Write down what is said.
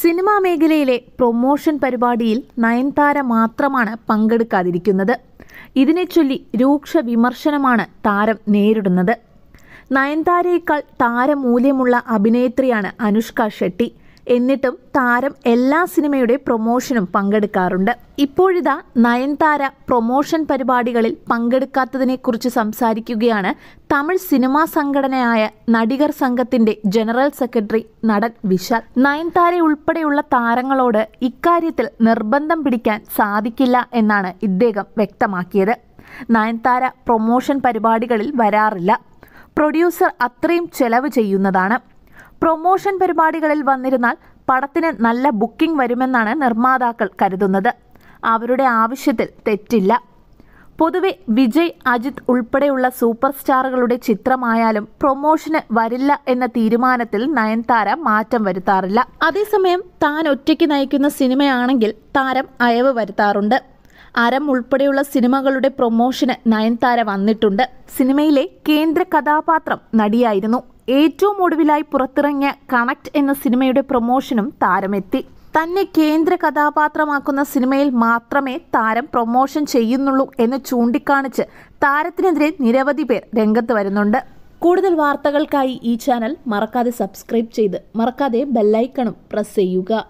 cinema മേഖലയിലെ promotion പരിപാടിയിൽ നയൻതാര മാത്രമാണ് പങ്കെടുക്കാതിരിക്കുന്നത് ഇതിനെ ചൊല്ലി രൂക്ഷ വിമർശനമാണ് താരം നേരിടുന്നത് നയൻതാരയേക്കാൾ താരമൂല്യമുള്ള അഭിനേത്രിയാണ് അനുഷ്ക ഷെട്ടി എന്നിട്ടും താരം എല്ലാ സിനിമയുടെ പ്രൊമോഷനും പങ്കെടുക്കാറുണ്ട് ഇപ്പോഴിതാ നയൻതാര പ്രൊമോഷൻ പരിപാടികളിൽ പങ്കെടുക്കാത്തതിനെക്കുറിച്ച് സംസാരിക്കുകയാണ് തമിഴ് സിനിമാ സംഘടനയായ നടികർ സംഘത്തിന്റെ ജനറൽ സെക്രട്ടറി നടൻ വിശാൽ നയൻതാര ഉൾപ്പെടെയുള്ള താരങ്ങളോട് ഇക്കാര്യത്തിൽ നിർബന്ധം പിടിക്കാൻ സാധിക്കില്ല എന്നാണ് ഇദ്ദേഹം വ്യക്തമാക്കിയത് നയൻതാര പ്രൊമോഷൻ പരിപാടികളിൽ വരാറില്ല പ്രൊഡ്യൂസർ അത്രയും ചെലവ് ചെയ്യുന്നതാണ് പ്രൊമോഷൻ പരിപാടികളിൽ വന്നിരുന്നാൽ പടത്തിന് നല്ല ബുക്കിംഗ് വരുമെന്നാണ് നിർമ്മാതാക്കൾ കരുതുന്നത് അവരുടെ ആവശ്യത്തിൽ തെറ്റില്ല പൊതുവെ വിജയ് അജിത് ഉൾപ്പെടെയുള്ള സൂപ്പർ സ്റ്റാറുകളുടെ ചിത്രമായാലും പ്രൊമോഷന് വരില്ല എന്ന തീരുമാനത്തിൽ നയൻതാര മാറ്റം വരുത്താറില്ല അതേസമയം താൻ ഒറ്റയ്ക്ക് നയിക്കുന്ന സിനിമയാണെങ്കിൽ താരം അയവ് വരുത്താറുണ്ട് അരം ഉൾപ്പെടെയുള്ള സിനിമകളുടെ പ്രൊമോഷന് നയൻതാര വന്നിട്ടുണ്ട് സിനിമയിലെ കേന്ദ്ര കഥാപാത്രം നടിയായിരുന്നു ഏറ്റവും ഒടുവിലായി പുറത്തിറങ്ങിയ കണക്ട് എന്ന സിനിമയുടെ പ്രൊമോഷനും താരമെത്തി തന്നെ കേന്ദ്ര കഥാപാത്രമാക്കുന്ന സിനിമയിൽ മാത്രമേ താരം പ്രൊമോഷൻ ചെയ്യുന്നുള്ളൂ എന്ന് ചൂണ്ടിക്കാണിച്ച് താരത്തിനെതിരെ നിരവധി പേർ രംഗത്ത് വരുന്നുണ്ട് കൂടുതൽ വാർത്തകൾക്കായി ഈ ചാനൽ മറക്കാതെ സബ്സ്ക്രൈബ് ചെയ്ത് മറക്കാതെ ബെല്ലൈക്കണും പ്രസ് ചെയ്യുക